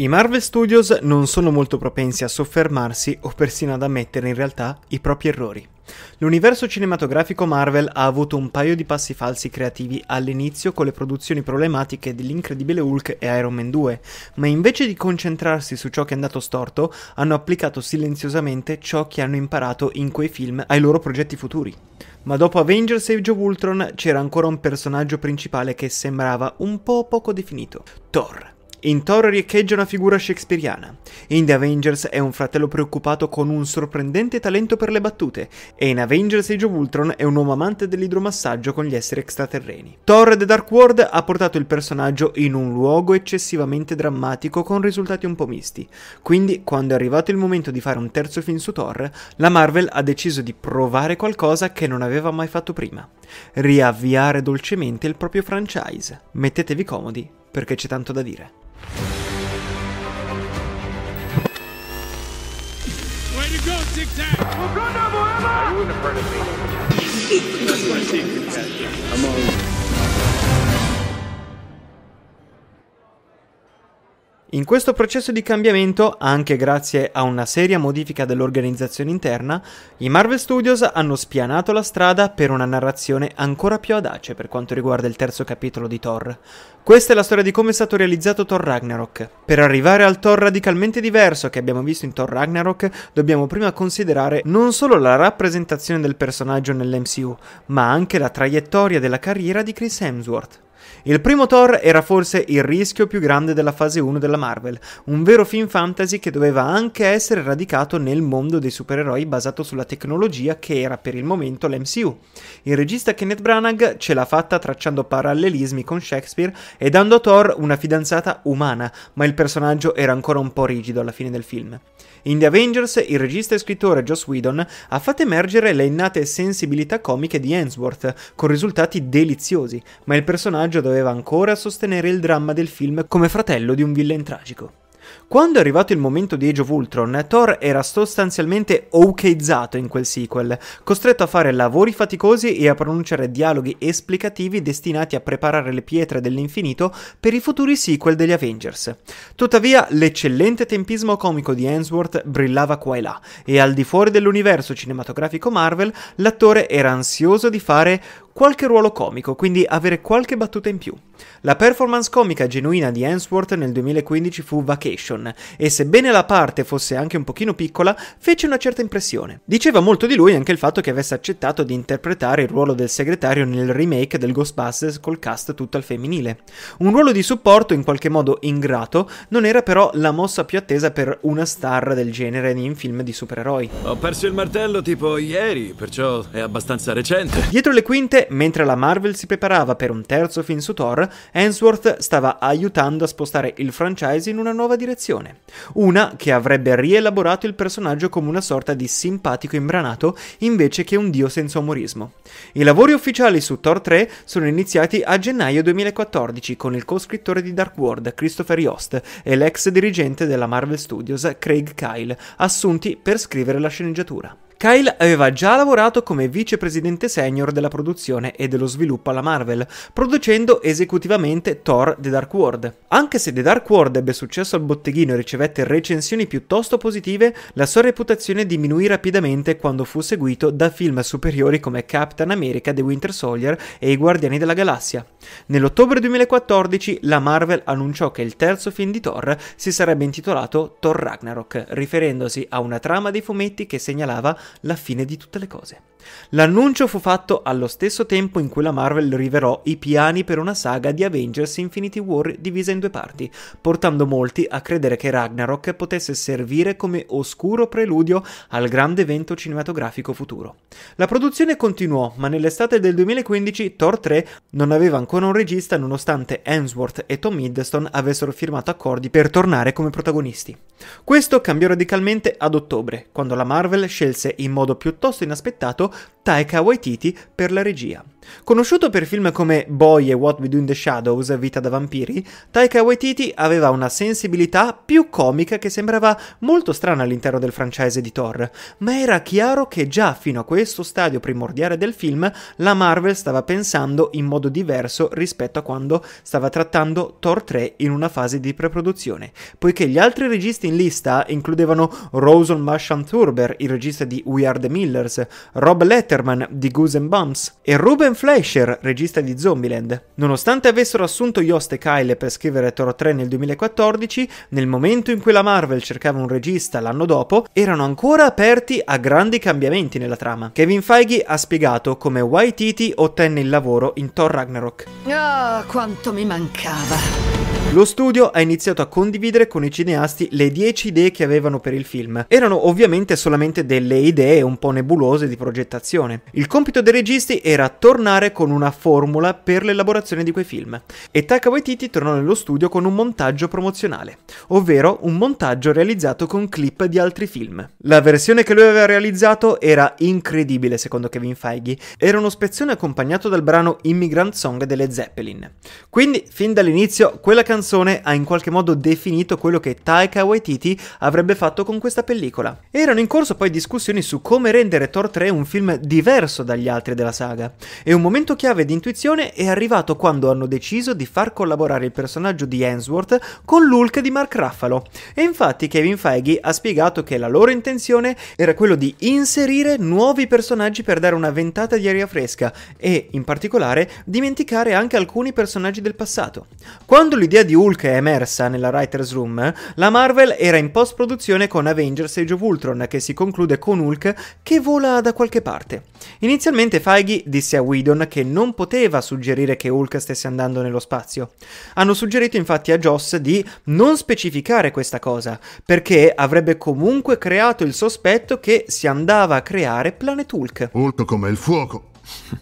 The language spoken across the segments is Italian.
I Marvel Studios non sono molto propensi a soffermarsi o persino ad ammettere in realtà i propri errori. L'universo cinematografico Marvel ha avuto un paio di passi falsi creativi all'inizio con le produzioni problematiche dell'Incredibile Hulk e Iron Man 2, ma invece di concentrarsi su ciò che è andato storto, hanno applicato silenziosamente ciò che hanno imparato in quei film ai loro progetti futuri. Ma dopo Avengers Age of Ultron c'era ancora un personaggio principale che sembrava un po' poco definito, Thor. In Thor riecheggia una figura shakespeariana. In The Avengers è un fratello preoccupato con un sorprendente talento per le battute. E in Avengers Age of Ultron è un uomo amante dell'idromassaggio con gli esseri extraterreni. Thor The Dark World ha portato il personaggio in un luogo eccessivamente drammatico con risultati un po' misti. Quindi, quando è arrivato il momento di fare un terzo film su Thor, la Marvel ha deciso di provare qualcosa che non aveva mai fatto prima riavviare dolcemente il proprio franchise. Mettetevi comodi perché c'è tanto da dire. Way In questo processo di cambiamento, anche grazie a una seria modifica dell'organizzazione interna, i Marvel Studios hanno spianato la strada per una narrazione ancora più audace per quanto riguarda il terzo capitolo di Thor. Questa è la storia di come è stato realizzato Thor Ragnarok. Per arrivare al Thor radicalmente diverso che abbiamo visto in Thor Ragnarok, dobbiamo prima considerare non solo la rappresentazione del personaggio nell'MCU, ma anche la traiettoria della carriera di Chris Hemsworth. Il primo Thor era forse il rischio più grande della fase 1 della Marvel, un vero film fantasy che doveva anche essere radicato nel mondo dei supereroi basato sulla tecnologia che era per il momento l'MCU. Il regista Kenneth Branagh ce l'ha fatta tracciando parallelismi con Shakespeare e dando a Thor una fidanzata umana, ma il personaggio era ancora un po' rigido alla fine del film. In The Avengers il regista e scrittore Joss Whedon ha fatto emergere le innate sensibilità comiche di Hensworth, con risultati deliziosi, ma il personaggio doveva ancora sostenere il dramma del film come fratello di un villain tragico. Quando è arrivato il momento di Age of Ultron, Thor era sostanzialmente okizzato in quel sequel, costretto a fare lavori faticosi e a pronunciare dialoghi esplicativi destinati a preparare le pietre dell'infinito per i futuri sequel degli Avengers. Tuttavia, l'eccellente tempismo comico di Hemsworth brillava qua e là, e al di fuori dell'universo cinematografico Marvel, l'attore era ansioso di fare qualche ruolo comico, quindi avere qualche battuta in più. La performance comica genuina di Hensworth nel 2015 fu Vacation e sebbene la parte fosse anche un pochino piccola, fece una certa impressione. Diceva molto di lui anche il fatto che avesse accettato di interpretare il ruolo del segretario nel remake del Ghostbusters col cast tutto al femminile. Un ruolo di supporto in qualche modo ingrato, non era però la mossa più attesa per una star del genere in film di supereroi. Ho perso il martello tipo ieri, perciò è abbastanza recente. Dietro le quinte mentre la Marvel si preparava per un terzo film su Thor, Hemsworth stava aiutando a spostare il franchise in una nuova direzione. Una che avrebbe rielaborato il personaggio come una sorta di simpatico imbranato invece che un dio senza umorismo. I lavori ufficiali su Thor 3 sono iniziati a gennaio 2014 con il co-scrittore di Dark World, Christopher Yost, e l'ex dirigente della Marvel Studios, Craig Kyle, assunti per scrivere la sceneggiatura. Kyle aveva già lavorato come vicepresidente senior della produzione e dello sviluppo alla Marvel, producendo esecutivamente Thor The Dark World. Anche se The Dark World ebbe successo al botteghino e ricevette recensioni piuttosto positive, la sua reputazione diminuì rapidamente quando fu seguito da film superiori come Captain America, The Winter Soldier e I Guardiani della Galassia. Nell'ottobre 2014 la Marvel annunciò che il terzo film di Thor si sarebbe intitolato Thor Ragnarok, riferendosi a una trama dei fumetti che segnalava la fine di tutte le cose. L'annuncio fu fatto allo stesso tempo in cui la Marvel rivelò i piani per una saga di Avengers Infinity War divisa in due parti, portando molti a credere che Ragnarok potesse servire come oscuro preludio al grande evento cinematografico futuro. La produzione continuò, ma nell'estate del 2015 Thor 3 non aveva ancora un regista nonostante Hemsworth e Tom Hiddleston avessero firmato accordi per tornare come protagonisti. Questo cambiò radicalmente ad ottobre, quando la Marvel scelse in modo piuttosto inaspettato Taika Waititi per la regia. Conosciuto per film come Boy e What We Do in the Shadows, Vita da vampiri, Taika Waititi aveva una sensibilità più comica che sembrava molto strana all'interno del franchise di Thor, ma era chiaro che già fino a questo stadio primordiale del film la Marvel stava pensando in modo diverso rispetto a quando stava trattando Thor 3 in una fase di preproduzione, poiché gli altri registi in lista includevano Rosen Marshall Thurber, il regista di We Are the Millers, Rob Rob Letterman di Goose Bumps e Ruben Fleischer, regista di Zombieland. Nonostante avessero assunto Yost e Kyle per scrivere Toro 3 nel 2014, nel momento in cui la Marvel cercava un regista l'anno dopo, erano ancora aperti a grandi cambiamenti nella trama. Kevin Feige ha spiegato come Waititi ottenne il lavoro in Thor Ragnarok. Ah, oh, quanto mi mancava! Lo studio ha iniziato a condividere con i cineasti le 10 idee che avevano per il film. Erano ovviamente solamente delle idee un po' nebulose di progettazione. Il compito dei registi era tornare con una formula per l'elaborazione di quei film. E Taika Waititi tornò nello studio con un montaggio promozionale, ovvero un montaggio realizzato con clip di altri film. La versione che lui aveva realizzato era incredibile secondo Kevin Feige. Era uno spezzone accompagnato dal brano Immigrant Song delle Zeppelin. Quindi, fin dall'inizio, quella canzone canzone ha in qualche modo definito quello che Taika Waititi avrebbe fatto con questa pellicola. Erano in corso poi discussioni su come rendere Thor 3 un film diverso dagli altri della saga, e un momento chiave di intuizione è arrivato quando hanno deciso di far collaborare il personaggio di Hemsworth con l'Hulk di Mark Ruffalo. E infatti Kevin Feige ha spiegato che la loro intenzione era quello di inserire nuovi personaggi per dare una ventata di aria fresca e, in particolare, dimenticare anche alcuni personaggi del passato. Quando l'idea di Hulk è emersa nella writer's room, la Marvel era in post-produzione con Avengers Age of Ultron, che si conclude con Hulk che vola da qualche parte. Inizialmente Feige disse a Whedon che non poteva suggerire che Hulk stesse andando nello spazio. Hanno suggerito infatti a Joss di non specificare questa cosa, perché avrebbe comunque creato il sospetto che si andava a creare Planet Hulk. Hulk come il fuoco,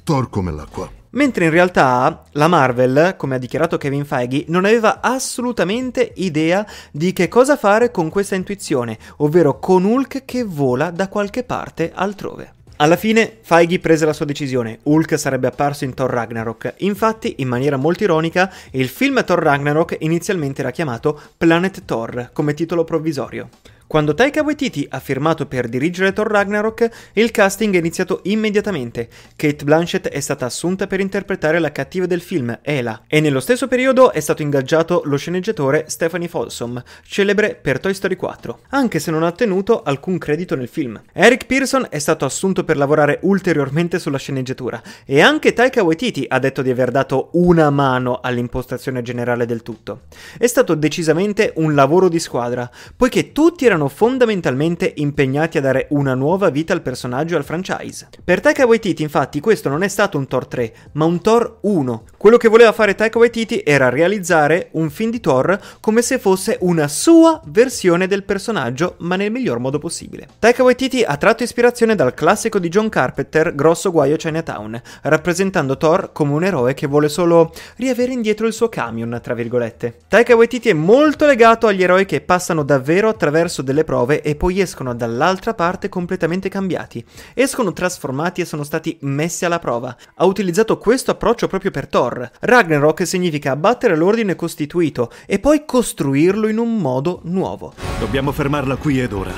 Thor come l'acqua. Mentre in realtà la Marvel, come ha dichiarato Kevin Feige, non aveva assolutamente idea di che cosa fare con questa intuizione, ovvero con Hulk che vola da qualche parte altrove. Alla fine Feige prese la sua decisione, Hulk sarebbe apparso in Thor Ragnarok, infatti in maniera molto ironica il film Thor Ragnarok inizialmente era chiamato Planet Thor come titolo provvisorio. Quando Taika Waititi ha firmato per dirigere Thor Ragnarok, il casting è iniziato immediatamente. Kate Blanchett è stata assunta per interpretare la cattiva del film, Ela, e nello stesso periodo è stato ingaggiato lo sceneggiatore Stephanie Folsom, celebre per Toy Story 4, anche se non ha ottenuto alcun credito nel film. Eric Pearson è stato assunto per lavorare ulteriormente sulla sceneggiatura e anche Taika Waititi ha detto di aver dato una mano all'impostazione generale del tutto. È stato decisamente un lavoro di squadra, poiché tutti erano erano fondamentalmente impegnati a dare una nuova vita al personaggio e al franchise. Per Taika Waititi infatti questo non è stato un Thor 3, ma un Thor 1. Quello che voleva fare Taika Waititi era realizzare un film di Thor come se fosse una sua versione del personaggio, ma nel miglior modo possibile. Taika Waititi ha tratto ispirazione dal classico di John Carpenter Grosso guaio Chinatown, rappresentando Thor come un eroe che vuole solo riavere indietro il suo camion, tra virgolette. Taika Waititi è molto legato agli eroi che passano davvero attraverso delle prove e poi escono dall'altra parte completamente cambiati. Escono trasformati e sono stati messi alla prova. Ha utilizzato questo approccio proprio per Thor. Ragnarok significa abbattere l'ordine costituito e poi costruirlo in un modo nuovo. Dobbiamo fermarla qui ed ora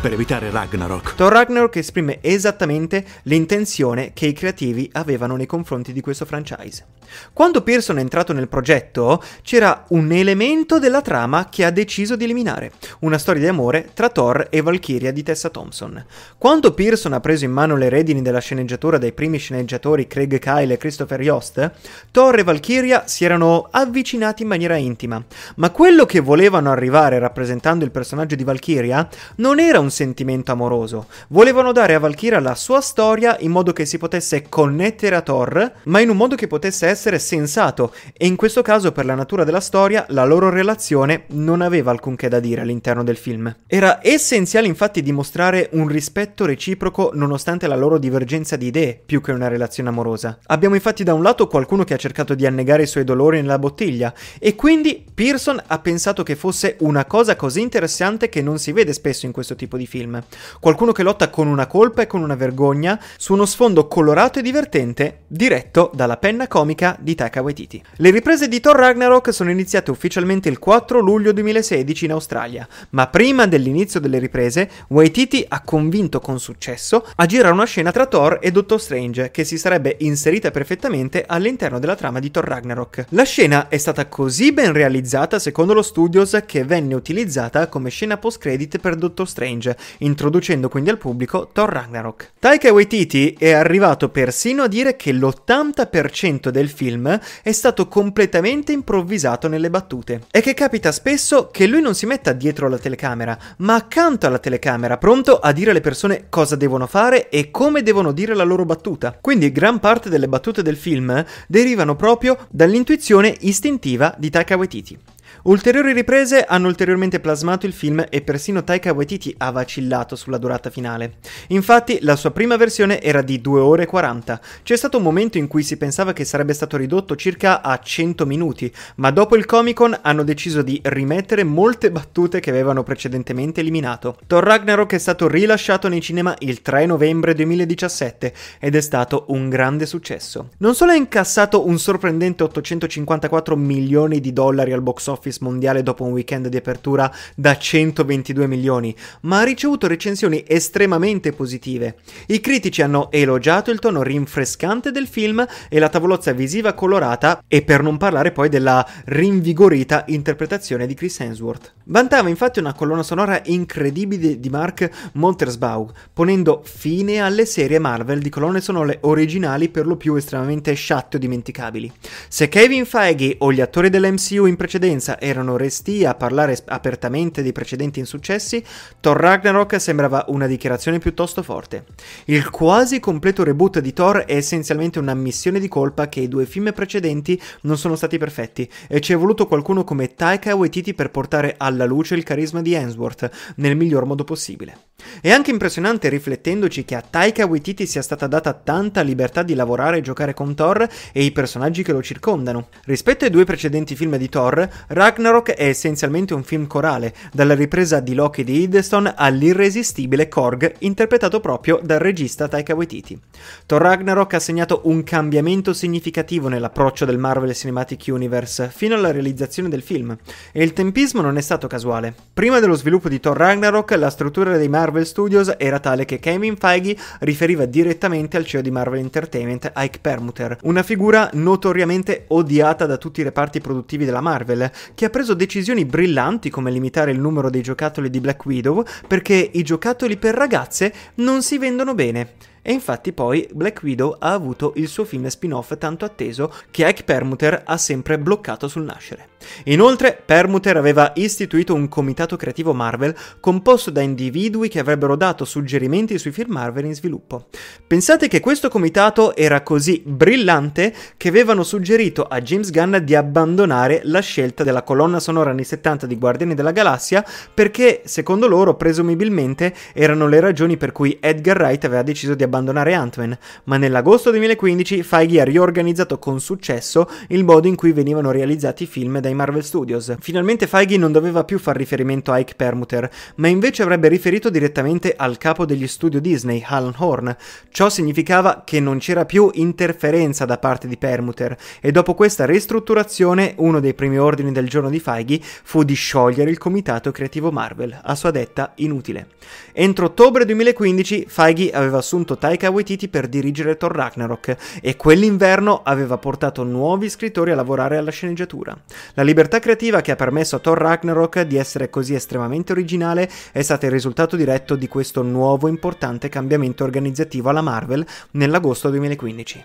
per evitare Ragnarok. Thor Ragnarok esprime esattamente l'intenzione che i creativi avevano nei confronti di questo franchise. Quando Pearson è entrato nel progetto, c'era un elemento della trama che ha deciso di eliminare, una storia di amore tra Thor e Valkyria di Tessa Thompson. Quando Pearson ha preso in mano le redini della sceneggiatura dai primi sceneggiatori Craig Kyle e Christopher Yost, Thor e Valkyria si erano avvicinati in maniera intima, ma quello che volevano arrivare rappresentando il personaggio di Valkyria non era un sentimento amoroso, volevano dare a Valkyria la sua storia in modo che si potesse connettere a Thor, ma in un modo che potesse essere essere sensato e in questo caso per la natura della storia la loro relazione non aveva alcunché da dire all'interno del film. Era essenziale infatti dimostrare un rispetto reciproco nonostante la loro divergenza di idee più che una relazione amorosa. Abbiamo infatti da un lato qualcuno che ha cercato di annegare i suoi dolori nella bottiglia e quindi Pearson ha pensato che fosse una cosa così interessante che non si vede spesso in questo tipo di film. Qualcuno che lotta con una colpa e con una vergogna su uno sfondo colorato e divertente diretto dalla penna comica Mecha di Taika Waititi. Le riprese di Thor Ragnarok sono iniziate ufficialmente il 4 luglio 2016 in Australia, ma prima dell'inizio delle riprese Waititi ha convinto con successo a girare una scena tra Thor e Doctor Strange che si sarebbe inserita perfettamente all'interno della trama di Thor Ragnarok. La scena è stata così ben realizzata secondo lo studios che venne utilizzata come scena post-credit per Doctor Strange, introducendo quindi al pubblico Thor Ragnarok. Taika Waititi è arrivato persino a dire che l'80% del film è stato completamente improvvisato nelle battute. E che capita spesso che lui non si metta dietro alla telecamera, ma accanto alla telecamera, pronto a dire alle persone cosa devono fare e come devono dire la loro battuta. Quindi gran parte delle battute del film derivano proprio dall'intuizione istintiva di Taika Waititi. Ulteriori riprese hanno ulteriormente plasmato il film e persino Taika Waititi ha vacillato sulla durata finale. Infatti, la sua prima versione era di 2 ore e 40. C'è stato un momento in cui si pensava che sarebbe stato ridotto circa a 100 minuti, ma dopo il Comic Con hanno deciso di rimettere molte battute che avevano precedentemente eliminato. Thor Ragnarok è stato rilasciato nei cinema il 3 novembre 2017 ed è stato un grande successo. Non solo ha incassato un sorprendente 854 milioni di dollari al box office box mondiale dopo un weekend di apertura da 122 milioni, ma ha ricevuto recensioni estremamente positive. I critici hanno elogiato il tono rinfrescante del film e la tavolozza visiva colorata e per non parlare poi della rinvigorita interpretazione di Chris Hemsworth. Vantava infatti una colonna sonora incredibile di Mark Montersbaugh, ponendo fine alle serie Marvel di colonne sonore originali per lo più estremamente sciatte o dimenticabili. Se Kevin Feige o gli attori dell'MCU in precedenza erano resti a parlare apertamente dei precedenti insuccessi, Thor Ragnarok sembrava una dichiarazione piuttosto forte. Il quasi completo reboot di Thor è essenzialmente una missione di colpa che i due film precedenti non sono stati perfetti e ci è voluto qualcuno come Taika Waititi per portare alla luce il carisma di Hemsworth nel miglior modo possibile. È anche impressionante riflettendoci che a Taika Waititi sia stata data tanta libertà di lavorare e giocare con Thor e i personaggi che lo circondano. Rispetto ai due precedenti film di Thor, Ragnarok è essenzialmente un film corale, dalla ripresa di Loki di Hiddleston all'irresistibile Korg interpretato proprio dal regista Taika Waititi. Thor Ragnarok ha segnato un cambiamento significativo nell'approccio del Marvel Cinematic Universe fino alla realizzazione del film, e il tempismo non è stato casuale. Prima dello sviluppo di Thor Ragnarok, la struttura dei Marvel Marvel Studios era tale che Kevin Feige riferiva direttamente al CEO di Marvel Entertainment, Ike Permuter, una figura notoriamente odiata da tutti i reparti produttivi della Marvel, che ha preso decisioni brillanti come limitare il numero dei giocattoli di Black Widow perché i giocattoli per ragazze non si vendono bene. E infatti poi Black Widow ha avuto il suo film spin-off tanto atteso che Ike Permuter ha sempre bloccato sul nascere. Inoltre, Permuter aveva istituito un comitato creativo Marvel composto da individui che avrebbero dato suggerimenti sui film Marvel in sviluppo. Pensate che questo comitato era così brillante che avevano suggerito a James Gunn di abbandonare la scelta della colonna sonora anni 70 di Guardiani della Galassia perché, secondo loro, presumibilmente erano le ragioni per cui Edgar Wright aveva deciso di abbandonare Ant-Man, ma nell'agosto 2015 Feige ha riorganizzato con successo il modo in cui venivano realizzati i film da dai Marvel Studios. Finalmente Feige non doveva più far riferimento a Ike Permuter, ma invece avrebbe riferito direttamente al capo degli studio Disney, Alan Horn. Ciò significava che non c'era più interferenza da parte di Permuter e dopo questa ristrutturazione uno dei primi ordini del giorno di Feige fu di sciogliere il comitato creativo Marvel, a sua detta inutile. Entro ottobre 2015 Feige aveva assunto Taika Waititi per dirigere Thor Ragnarok e quell'inverno aveva portato nuovi scrittori a lavorare alla sceneggiatura. La la libertà creativa che ha permesso a Thor Ragnarok di essere così estremamente originale è stata il risultato diretto di questo nuovo importante cambiamento organizzativo alla Marvel nell'agosto 2015.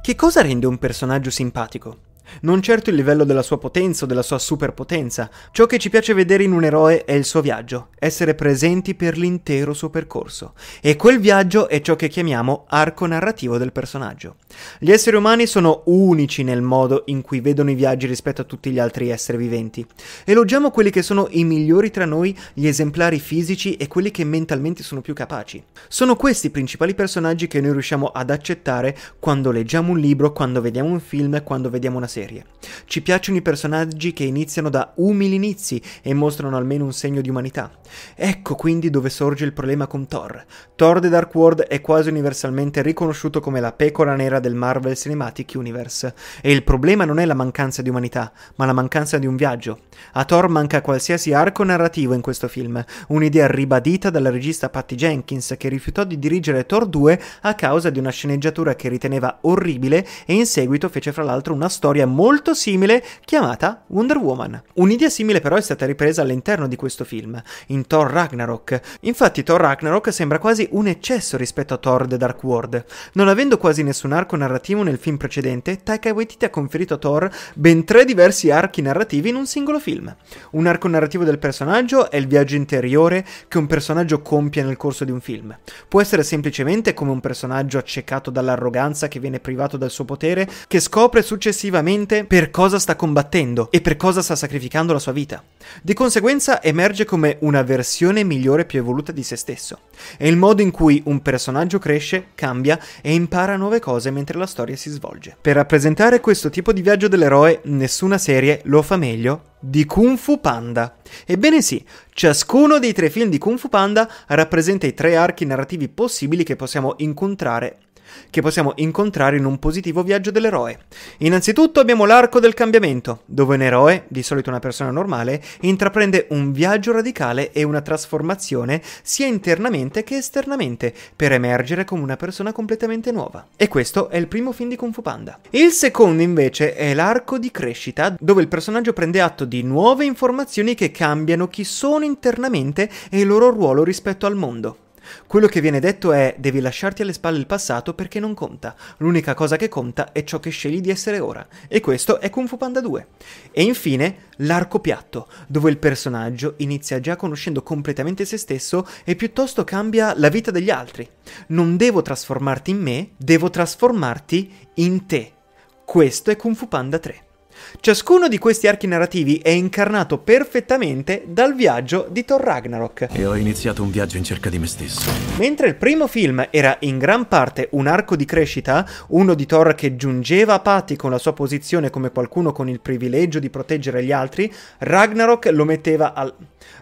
Che cosa rende un personaggio simpatico? non certo il livello della sua potenza o della sua superpotenza. Ciò che ci piace vedere in un eroe è il suo viaggio, essere presenti per l'intero suo percorso. E quel viaggio è ciò che chiamiamo arco narrativo del personaggio. Gli esseri umani sono unici nel modo in cui vedono i viaggi rispetto a tutti gli altri esseri viventi. Elogiamo quelli che sono i migliori tra noi, gli esemplari fisici e quelli che mentalmente sono più capaci. Sono questi i principali personaggi che noi riusciamo ad accettare quando leggiamo un libro, quando vediamo un film, quando vediamo una serie. Ci piacciono i personaggi che iniziano da umili inizi e mostrano almeno un segno di umanità. Ecco quindi dove sorge il problema con Thor. Thor The Dark World è quasi universalmente riconosciuto come la pecora nera del del Marvel Cinematic Universe. E il problema non è la mancanza di umanità, ma la mancanza di un viaggio. A Thor manca qualsiasi arco narrativo in questo film, un'idea ribadita dalla regista Patty Jenkins che rifiutò di dirigere Thor 2 a causa di una sceneggiatura che riteneva orribile e in seguito fece fra l'altro una storia molto simile chiamata Wonder Woman. Un'idea simile però è stata ripresa all'interno di questo film, in Thor Ragnarok. Infatti Thor Ragnarok sembra quasi un eccesso rispetto a Thor The Dark World. Non avendo quasi nessun arco arco narrativo nel film precedente, Taika Waititi ha conferito a Thor ben tre diversi archi narrativi in un singolo film. Un arco narrativo del personaggio è il viaggio interiore che un personaggio compie nel corso di un film. Può essere semplicemente come un personaggio accecato dall'arroganza che viene privato dal suo potere, che scopre successivamente per cosa sta combattendo e per cosa sta sacrificando la sua vita. Di conseguenza emerge come una versione migliore e più evoluta di se stesso. È il modo in cui un personaggio cresce, cambia e impara nuove cose mentre la storia si svolge. Per rappresentare questo tipo di viaggio dell'eroe, nessuna serie lo fa meglio di Kung Fu Panda. Ebbene sì, ciascuno dei tre film di Kung Fu Panda rappresenta i tre archi narrativi possibili che possiamo incontrare che possiamo incontrare in un positivo viaggio dell'eroe. Innanzitutto abbiamo l'arco del cambiamento, dove un eroe, di solito una persona normale, intraprende un viaggio radicale e una trasformazione sia internamente che esternamente, per emergere come una persona completamente nuova. E questo è il primo film di Kung Fu Panda. Il secondo invece è l'arco di crescita, dove il personaggio prende atto di nuove informazioni che cambiano chi sono internamente e il loro ruolo rispetto al mondo. Quello che viene detto è devi lasciarti alle spalle il passato perché non conta, l'unica cosa che conta è ciò che scegli di essere ora, e questo è Kung Fu Panda 2. E infine l'arco piatto, dove il personaggio inizia già conoscendo completamente se stesso e piuttosto cambia la vita degli altri. Non devo trasformarti in me, devo trasformarti in te. Questo è Kung Fu Panda 3. Ciascuno di questi archi narrativi è incarnato perfettamente dal viaggio di Thor Ragnarok. E ho iniziato un viaggio in cerca di me stesso. Mentre il primo film era in gran parte un arco di crescita, uno di Thor che giungeva a patti con la sua posizione come qualcuno con il privilegio di proteggere gli altri, Ragnarok lo metteva al...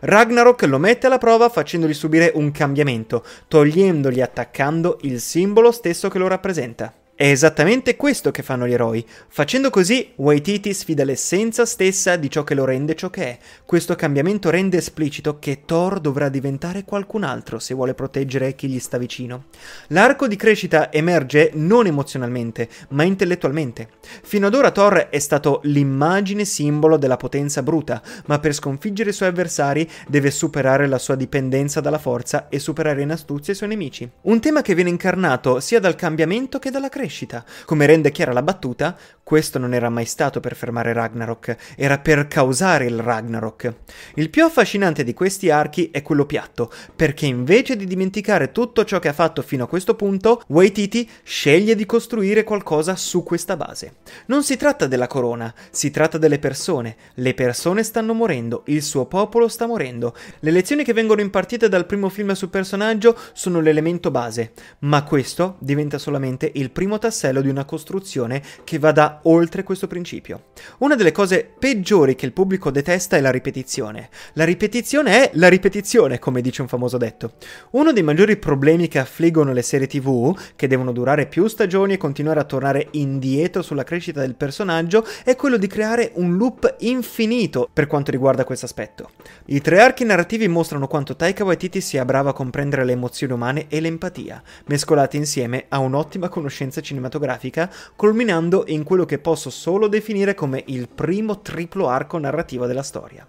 Ragnarok lo mette alla prova facendogli subire un cambiamento, togliendogli attaccando il simbolo stesso che lo rappresenta. È esattamente questo che fanno gli eroi. Facendo così, Waititi sfida l'essenza stessa di ciò che lo rende ciò che è. Questo cambiamento rende esplicito che Thor dovrà diventare qualcun altro se vuole proteggere chi gli sta vicino. L'arco di crescita emerge non emozionalmente, ma intellettualmente. Fino ad ora Thor è stato l'immagine simbolo della potenza bruta, ma per sconfiggere i suoi avversari deve superare la sua dipendenza dalla forza e superare in astuzia i suoi nemici. Un tema che viene incarnato sia dal cambiamento che dalla crescita crescita, come rende chiara la battuta questo non era mai stato per fermare Ragnarok, era per causare il Ragnarok. Il più affascinante di questi archi è quello piatto, perché invece di dimenticare tutto ciò che ha fatto fino a questo punto, Waititi sceglie di costruire qualcosa su questa base. Non si tratta della corona, si tratta delle persone. Le persone stanno morendo, il suo popolo sta morendo. Le lezioni che vengono impartite dal primo film sul personaggio sono l'elemento base, ma questo diventa solamente il primo tassello di una costruzione che va da oltre questo principio. Una delle cose peggiori che il pubblico detesta è la ripetizione. La ripetizione è la ripetizione, come dice un famoso detto. Uno dei maggiori problemi che affliggono le serie TV, che devono durare più stagioni e continuare a tornare indietro sulla crescita del personaggio, è quello di creare un loop infinito per quanto riguarda questo aspetto. I tre archi narrativi mostrano quanto Taika Waititi sia bravo a comprendere le emozioni umane e l'empatia, mescolate insieme a un'ottima conoscenza cinematografica, culminando in quello quello che posso solo definire come il primo triplo arco narrativo della storia.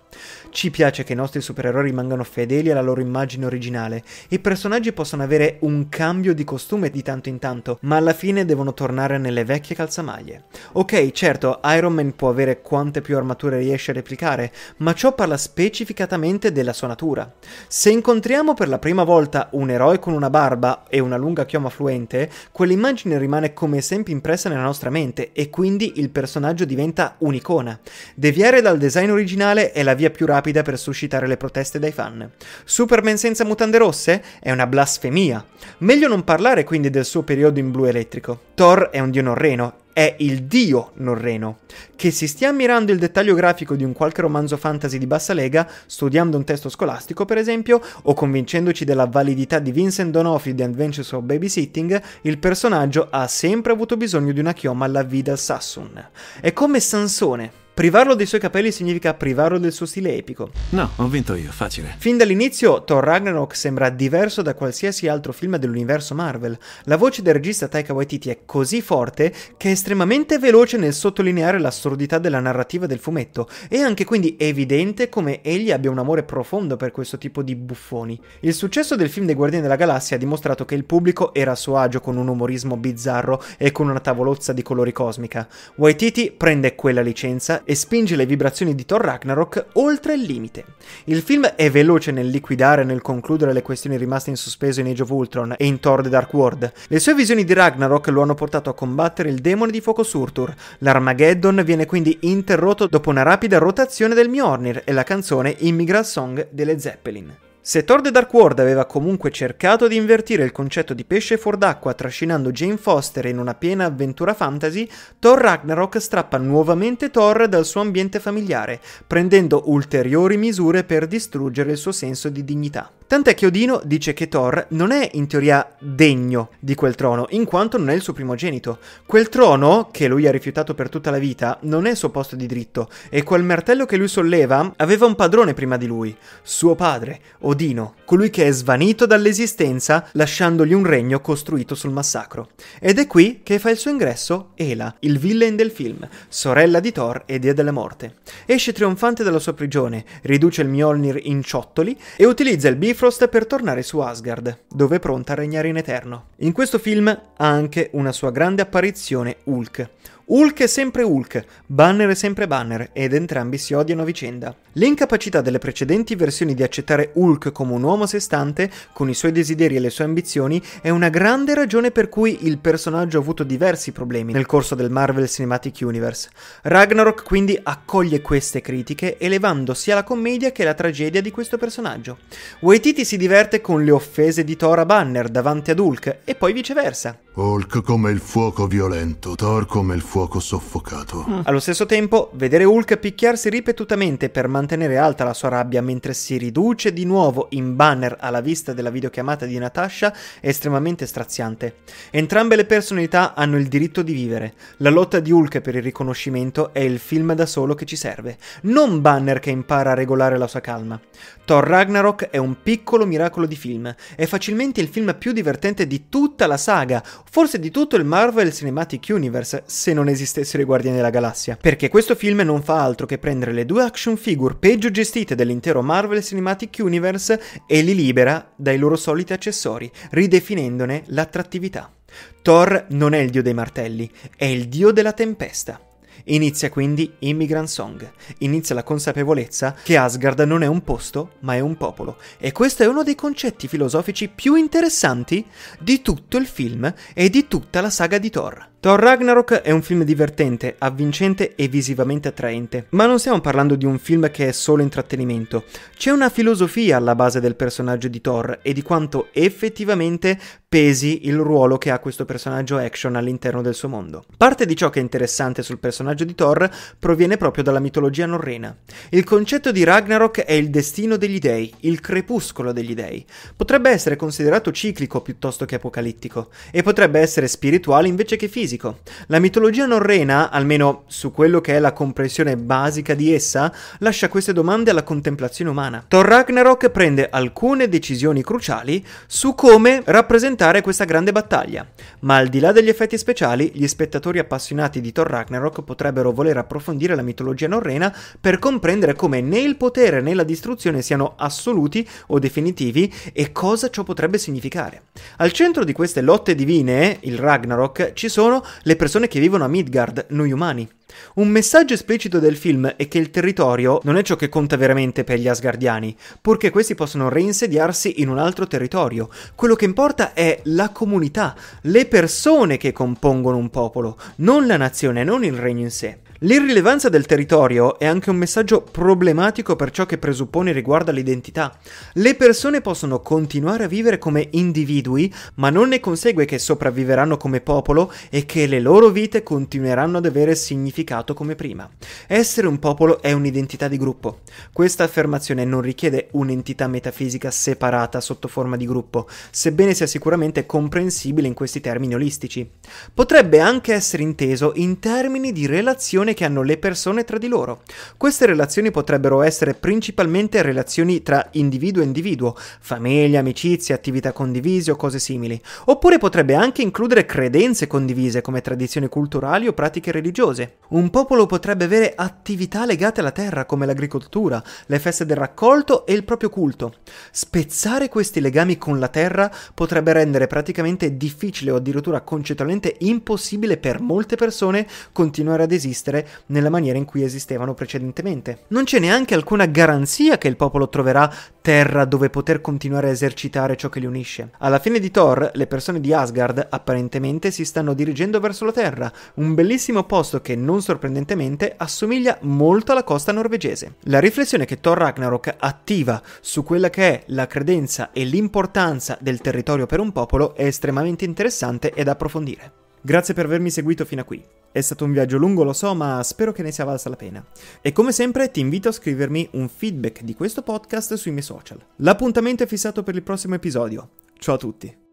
Ci piace che i nostri supereroi rimangano fedeli alla loro immagine originale. I personaggi possono avere un cambio di costume di tanto in tanto, ma alla fine devono tornare nelle vecchie calzamaglie. Ok, certo, Iron Man può avere quante più armature riesce a replicare, ma ciò parla specificatamente della sua natura. Se incontriamo per la prima volta un eroe con una barba e una lunga chioma fluente, quell'immagine rimane come sempre impressa nella nostra mente e quindi il personaggio diventa un'icona. Deviare dal design originale è la via più rapida rapida per suscitare le proteste dai fan. Superman senza mutande rosse? È una blasfemia. Meglio non parlare quindi del suo periodo in blu elettrico. Thor è un dio norreno, è il dio norreno. Che si stia ammirando il dettaglio grafico di un qualche romanzo fantasy di bassa lega, studiando un testo scolastico per esempio, o convincendoci della validità di Vincent Donofrio di Adventures of Babysitting, il personaggio ha sempre avuto bisogno di una chioma alla Vidal Sassoon. È come Sansone, Privarlo dei suoi capelli significa privarlo del suo stile epico. No, ho vinto io, facile. Fin dall'inizio, Thor Ragnarok sembra diverso da qualsiasi altro film dell'universo Marvel. La voce del regista Taika Waititi è così forte che è estremamente veloce nel sottolineare l'assurdità della narrativa del fumetto e anche quindi evidente come egli abbia un amore profondo per questo tipo di buffoni. Il successo del film dei Guardiani della Galassia ha dimostrato che il pubblico era a suo agio con un umorismo bizzarro e con una tavolozza di colori cosmica. Waititi prende quella licenza e spinge le vibrazioni di Thor Ragnarok oltre il limite. Il film è veloce nel liquidare e nel concludere le questioni rimaste in sospeso in Age of Ultron e in Thor The Dark World. Le sue visioni di Ragnarok lo hanno portato a combattere il demone di fuoco Surtur. L'Armageddon viene quindi interrotto dopo una rapida rotazione del Mjornir e la canzone Immigrant Song delle Zeppelin. Se Thor The Dark World aveva comunque cercato di invertire il concetto di pesce fuor d'acqua trascinando Jane Foster in una piena avventura fantasy, Thor Ragnarok strappa nuovamente Thor dal suo ambiente familiare, prendendo ulteriori misure per distruggere il suo senso di dignità. Tant'è che Odino dice che Thor non è in teoria degno di quel trono, in quanto non è il suo primogenito. Quel trono, che lui ha rifiutato per tutta la vita, non è il suo posto di diritto, e quel martello che lui solleva aveva un padrone prima di lui, suo padre, Odino, colui che è svanito dall'esistenza lasciandogli un regno costruito sul massacro. Ed è qui che fa il suo ingresso Ela, il villain del film, sorella di Thor e dea della morte. Esce trionfante dalla sua prigione, riduce il Mjolnir in ciottoli e utilizza il bif Bifrost per tornare su Asgard, dove è pronta a regnare in eterno. In questo film ha anche una sua grande apparizione Hulk, Hulk è sempre Hulk, Banner è sempre Banner ed entrambi si odiano a vicenda. L'incapacità delle precedenti versioni di accettare Hulk come un uomo a sé stante, con i suoi desideri e le sue ambizioni, è una grande ragione per cui il personaggio ha avuto diversi problemi nel corso del Marvel Cinematic Universe. Ragnarok quindi accoglie queste critiche elevando sia la commedia che la tragedia di questo personaggio. Waititi si diverte con le offese di Thor a Banner davanti ad Hulk e poi viceversa. Hulk come il fuoco violento, Thor come il fuoco soffocato. Mm. Allo stesso tempo, vedere Hulk picchiarsi ripetutamente per mantenere alta la sua rabbia mentre si riduce di nuovo in banner alla vista della videochiamata di Natasha è estremamente straziante. Entrambe le personalità hanno il diritto di vivere. La lotta di Hulk per il riconoscimento è il film da solo che ci serve, non banner che impara a regolare la sua calma. Thor Ragnarok è un piccolo miracolo di film, è facilmente il film più divertente di tutta la saga, forse di tutto il Marvel Cinematic Universe, se non esistessero i Guardiani della Galassia, perché questo film non fa altro che prendere le due action figure peggio gestite dell'intero Marvel Cinematic Universe e li libera dai loro soliti accessori, ridefinendone l'attrattività. Thor non è il dio dei martelli, è il dio della tempesta. Inizia quindi Immigrant Song, inizia la consapevolezza che Asgard non è un posto, ma è un popolo. E questo è uno dei concetti filosofici più interessanti di tutto il film e di tutta la saga di Thor. Thor Ragnarok è un film divertente, avvincente e visivamente attraente, ma non stiamo parlando di un film che è solo intrattenimento. C'è una filosofia alla base del personaggio di Thor e di quanto effettivamente pesi il ruolo che ha questo personaggio action all'interno del suo mondo. Parte di ciò che è interessante sul personaggio di Thor proviene proprio dalla mitologia norrena. Il concetto di Ragnarok è il destino degli dei, il crepuscolo degli dei. Potrebbe essere considerato ciclico piuttosto che apocalittico e potrebbe essere spirituale invece che fisico fisico. La mitologia norrena, almeno su quello che è la comprensione basica di essa, lascia queste domande alla contemplazione umana. Thor Ragnarok prende alcune decisioni cruciali su come rappresentare questa grande battaglia, ma al di là degli effetti speciali, gli spettatori appassionati di Thor Ragnarok potrebbero voler approfondire la mitologia norrena per comprendere come né il potere né la distruzione siano assoluti o definitivi e cosa ciò potrebbe significare. Al centro di queste lotte divine, il Ragnarok, ci sono le persone che vivono a Midgard, noi umani. Un messaggio esplicito del film è che il territorio non è ciò che conta veramente per gli Asgardiani, purché questi possono reinsediarsi in un altro territorio. Quello che importa è la comunità, le persone che compongono un popolo, non la nazione, non il regno in sé. L'irrilevanza del territorio è anche un messaggio problematico per ciò che presuppone riguardo all'identità. Le persone possono continuare a vivere come individui, ma non ne consegue che sopravviveranno come popolo e che le loro vite continueranno ad avere significato unificato come prima. Essere un popolo è un'identità di gruppo. Questa affermazione non richiede un'entità metafisica separata sotto forma di gruppo, sebbene sia sicuramente comprensibile in questi termini olistici. Potrebbe anche essere inteso in termini di relazione che hanno le persone tra di loro. Queste relazioni potrebbero essere principalmente relazioni tra individuo e individuo, famiglia, amicizie, attività condivise o cose simili, oppure potrebbe anche includere credenze condivise come tradizioni culturali o pratiche religiose, un popolo potrebbe avere attività legate alla terra come l'agricoltura, le feste del raccolto e il proprio culto. Spezzare questi legami con la terra potrebbe rendere praticamente difficile o addirittura concettualmente impossibile per molte persone continuare ad esistere nella maniera in cui esistevano precedentemente. Non c'è neanche alcuna garanzia che il popolo troverà terra dove poter continuare a esercitare ciò che li unisce. Alla fine di Thor, le persone di Asgard apparentemente si stanno dirigendo verso la terra, un bellissimo posto che non non sorprendentemente, assomiglia molto alla costa norvegese. La riflessione che Thor Ragnarok attiva su quella che è la credenza e l'importanza del territorio per un popolo è estremamente interessante e da approfondire. Grazie per avermi seguito fino a qui. È stato un viaggio lungo, lo so, ma spero che ne sia valsa la pena. E come sempre ti invito a scrivermi un feedback di questo podcast sui miei social. L'appuntamento è fissato per il prossimo episodio. Ciao a tutti!